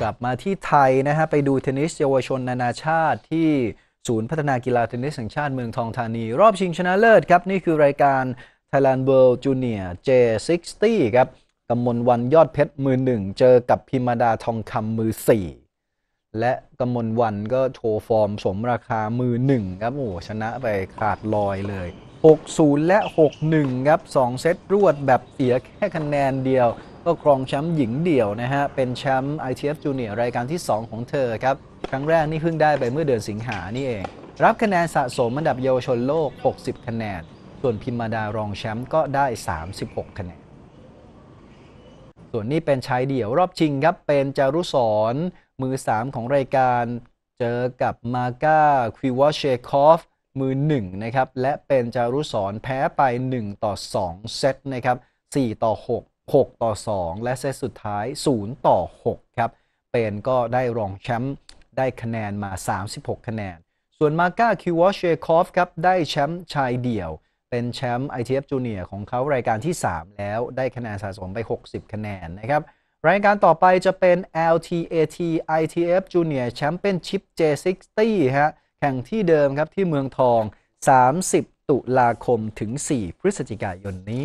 กลับมาที่ไทยนะฮะ ไปดูเทนนิสเยาวชนนานาชาติที่ศูนย์พัฒนากีฬาเทนนิสแห่งชาติเมืองทองธานี รอบชิงชนะเลิศครับ นี่คือรายการ Thailand World Junior J60 ครับกำมลวันยอดเพชรมือหนึ่งเจอกับพิมดาทองคำมือสี่และกำมลวันก็โชว์ฟอร์มสมราคามือหนึ่งครับ โอ้ชนะไปขาดลอยเลย 6-0 และ 6-1 ครับ2เซตรวดแบบเสียแค่คะแนนเดียวก็ครองแชมป์หญิงเดี่ยวนะฮะ เป็นแชมป์ ITF Junior รายการที่ 2 ของเธอครับ ครั้งแรกนี่เพิ่งได้ไปเมื่อเดือนสิงหานี่เอง รับคะแนนสะสมอันดับเยาวชนโลก 60 คะแนน ส่วนพิมมาดารองแชมป์ก็ได้ 36 คะแนน ส่วนนี้เป็นชายเดี่ยว รอบชิงครับ เป็นจารุสรมือ 3 ของรายการ เจอกับมาก้าควิวเชคอฟ มือ 1 นะครับ และเป็นจารุสรแพ้ไป 1 ต่อ2เซตนะครับ4ต่อ 6 6 ต่อ 2 และเซตสุดท้าย 0 ต่อ 6 ครับ เปนก็ได้รองแชมป์ได้คะแนนมา 36 คะแนน ส่วนมาก้าคิวอชเชคอฟครับ ได้แชมป์ชายเดี่ยว เป็นแชมป์ ITF Junior ของเขารายการที่ 3 แล้วได้คะแนนสะสมไป 60 คะแนน นะครับ รายการต่อไปจะเป็น LTAT ITF Junior Championship J60 ฮะแข่งที่เดิมครับที่เมืองทอง 30 ตุลาคมถึง 4 พฤศจิกายนนี้